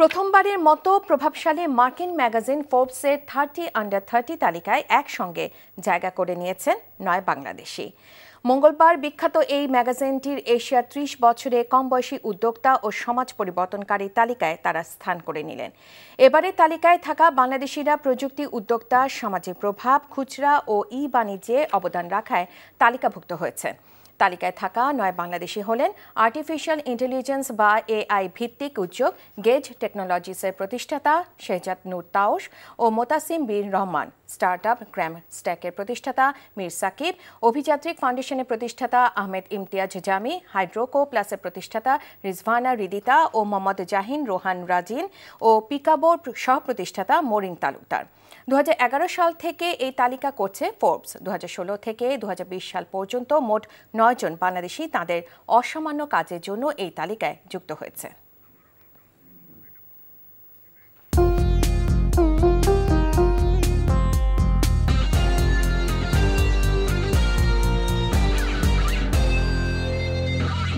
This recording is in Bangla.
প্রথমবারের মতো প্রভাবশালী মার্কিন ম্যাগাজিন ফোর্বসের থার্টি আন্ডার থার্টি তালিকায় একসঙ্গে জায়গা করে নিয়েছেন নয় বাংলাদেশি মঙ্গলবার বিখ্যাত এই ম্যাগাজিনটির এশিয়া ত্রিশ বছরে কম বয়সী উদ্যোক্তা ও সমাজ পরিবর্তনকারী তালিকায় তারা স্থান করে নিলেন এবারে তালিকায় থাকা বাংলাদেশিরা প্রযুক্তি উদ্যোক্তা সমাজের প্রভাব খুচরা ও ই বাণিজ্যে অবদান রাখায় তালিকাভুক্ত হয়েছে তালিকায় থাকা নয় বাংলাদেশি হলেন আর্টিফিশিয়াল ইন্টেলিজেন্স বা এআই ভিত্তিক উদ্যোগ গেজ টেকনোলজিসের প্রতিষ্ঠাতা শেহজাদ নূর তাওস ও মোতাসিম বিন রহমান স্টার্ট আপ গ্র্যাম স্ট্যাকের প্রতিষ্ঠাতা মীর সাকিব অভিযাত্রিক ফাউন্ডেশনের প্রতিষ্ঠাতা আহমেদ ইমতিয়াজ জামি হাইড্রোকো প্লাসের প্রতিষ্ঠাতা রিজভানা রিদিতা ও মোহাম্মদ জাহিন রোহান রাজিন ও পিকাবোর সহ প্রতিষ্ঠাতা মরিন তালুকদার দু সাল থেকে এই তালিকা করছে ফোর্বস দু থেকে দু সাল পর্যন্ত মোট নয়জন বাংলাদেশি তাদের অসামান্য কাজের জন্য এই তালিকায় যুক্ত হয়েছে